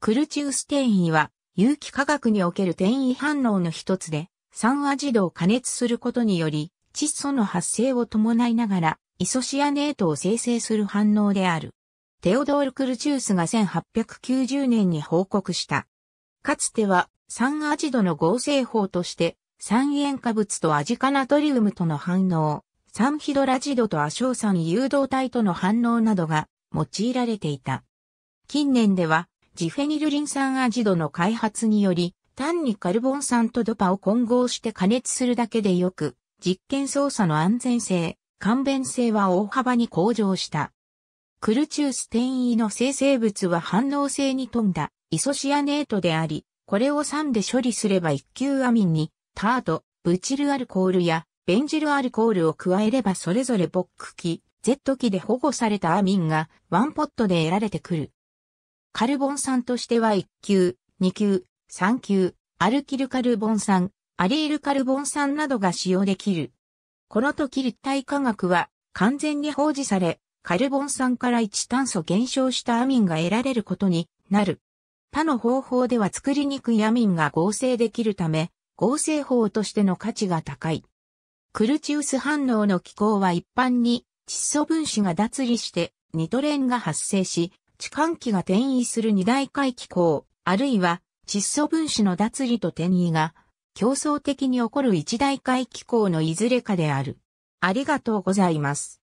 クルチウス転移は、有機化学における転移反応の一つで、酸アジドを加熱することにより、窒素の発生を伴いながら、イソシアネートを生成する反応である。テオドール・クルチウスが1890年に報告した。かつては、酸アジドの合成法として、酸塩化物とアジカナトリウムとの反応、酸ヒドラジドと亜硝酸誘導体との反応などが用いられていた。近年では、ジフェニルリン酸アジドの開発により、単にカルボン酸とドパを混合して加熱するだけでよく、実験操作の安全性、簡便性は大幅に向上した。クルチュース転移の生成物は反応性に富んだイソシアネートであり、これを酸で処理すれば一級アミンに、タート、ブチルアルコールやベンジルアルコールを加えればそれぞれボック機、Z 機で保護されたアミンがワンポットで得られてくる。カルボン酸としては1級、2級、3級、アルキルカルボン酸、アリールカルボン酸などが使用できる。この時立体化学は完全に放置され、カルボン酸から1炭素減少したアミンが得られることになる。他の方法では作りにくいアミンが合成できるため、合成法としての価値が高い。クルチウス反応の機構は一般に窒素分子が脱離してニトレンが発生し、置換器が転移する二大回帰口、あるいは窒素分子の脱離と転移が競争的に起こる一大回帰口のいずれかである。ありがとうございます。